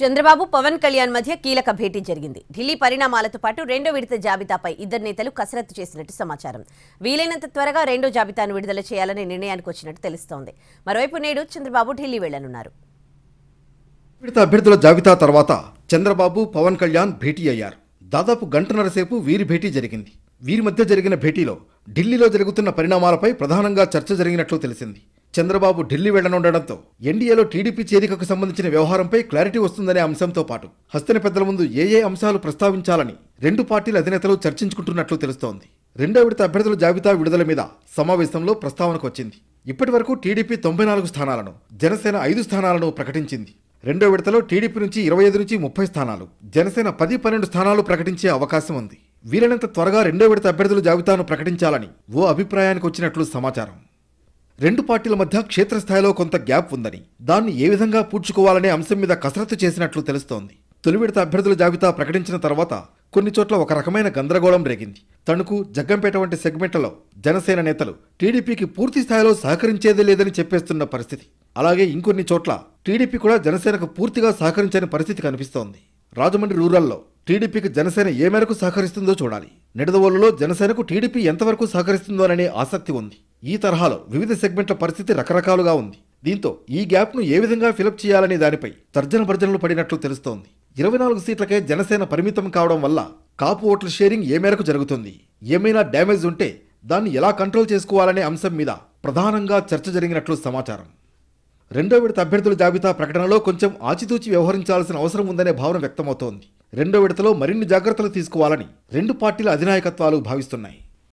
చంద్రబాబు పవన్ కళ్యాణ్ మధ్య కీలక భేటీ జరిగింది ఢిల్లీ పరిణామాలతో పాటు రెండో విడత జాబితాపై ఇద్దరు నేతలు కసరత్తు చేసినట్టు సమాచారం వీలైనంత త్వరగా రెండో జాబితాను విడుదల చేయాలనే నిర్ణయానికి వచ్చినట్టు తెలుస్తోంది మరోవైపు నేడు చంద్రబాబు ఢిల్లీ వెళ్లనున్నారు విడత అభ్యర్థుల జాబితా తర్వాత చంద్రబాబు పవన్ కళ్యాణ్ భేటీ అయ్యారు దాదాపు గంటన్నర సేపు వీరి భేటీ జరిగింది వీరి మధ్య జరిగిన భేటీలో ఢిల్లీలో జరుగుతున్న పరిణామాలపై ప్రధానంగా చర్చ జరిగినట్లు తెలిసింది చంద్రబాబు ఢిల్లీ వెళ్లనుండటంతో ఎన్డీఏలో టీడీపీ చేరికకు సంబంధించిన వ్యవహారంపై క్లారిటీ వస్తుందనే అంశంతో పాటు హస్తని పెద్దల ముందు ఏ ఏ అంశాలు ప్రస్తావించాలని రెండు పార్టీల అధినేతలు చర్చించుకుంటున్నట్లు తెలుస్తోంది రెండో విడత అభ్యర్థుల జాబితా విడుదల మీద సమావేశంలో ప్రస్తావనకు వచ్చింది ఇప్పటి వరకు టీడీపీ తొంభై నాలుగు స్థానాలను జనసేన ఐదు స్థానాలను ప్రకటించింది రెండో విడతలో టీడీపీ నుంచి ఇరవై ఐదు నుంచి ముప్పై స్థానాలు జనసేన పది పన్నెండు స్థానాలు ప్రకటించే అవకాశం ఉంది వీలైనంత త్వరగా రెండో విడత అభ్యర్థుల జాబితాను ప్రకటించాలని ఓ అభిప్రాయానికి వచ్చినట్లు సమాచారం రెండు పార్టీల మధ్య క్షేత్రస్థాయిలో కొంత గ్యాప్ ఉందని దాన్ని ఏ విధంగా పూడ్చుకోవాలనే అంశం మీద కసరత్తు చేసినట్లు తెలుస్తోంది తొలి విడత అభ్యర్థుల జాబితా ప్రకటించిన తర్వాత కొన్ని చోట్ల ఒక రకమైన గందరగోళం రేగింది తణుకు జగ్గంపేట వంటి సెగ్మెంట్లలో జనసేన నేతలు టీడీపీకి పూర్తి స్థాయిలో సహకరించేదే లేదని చెప్పేస్తున్న పరిస్థితి అలాగే ఇంకొన్ని చోట్ల టీడీపీ కూడా జనసేనకు పూర్తిగా సహకరించని పరిస్థితి కనిపిస్తోంది రాజమండ్రి రూరల్లో టీడీపీకి జనసేన ఏ మేరకు సహకరిస్తుందో చూడాలి నిడదవోలులో జనసేనకు టీడీపీ ఎంతవరకు సహకరిస్తుందోననే ఆసక్తి ఉంది ఈ తరహాలో వివిధ సెగ్మెంట్ల పరిస్థితి రకరకాలుగా ఉంది దీంతో ఈ గ్యాప్ను ఏ విధంగా ఫిలప్ చేయాలనే దానిపై తర్జన భర్జనలు పడినట్లు తెలుస్తోంది ఇరవై నాలుగు సీట్లకే జనసేన పరిమితం కావడం వల్ల కాపు ఓట్ల షేరింగ్ ఏ మేరకు జరుగుతుంది ఏమైనా డ్యామేజ్ ఉంటే దాన్ని ఎలా కంట్రోల్ చేసుకోవాలనే అంశం మీద ప్రధానంగా చర్చ జరిగినట్లు సమాచారం రెండో విడత అభ్యర్థుల జాబితా ప్రకటనలో కొంచెం ఆచితూచి వ్యవహరించాల్సిన అవసరం ఉందనే భావన వ్యక్తమవుతోంది రెండో విడతలో మరిన్ని జాగ్రత్తలు తీసుకోవాలని రెండు పార్టీల అధినాయకత్వాలు భావిస్తున్నాయి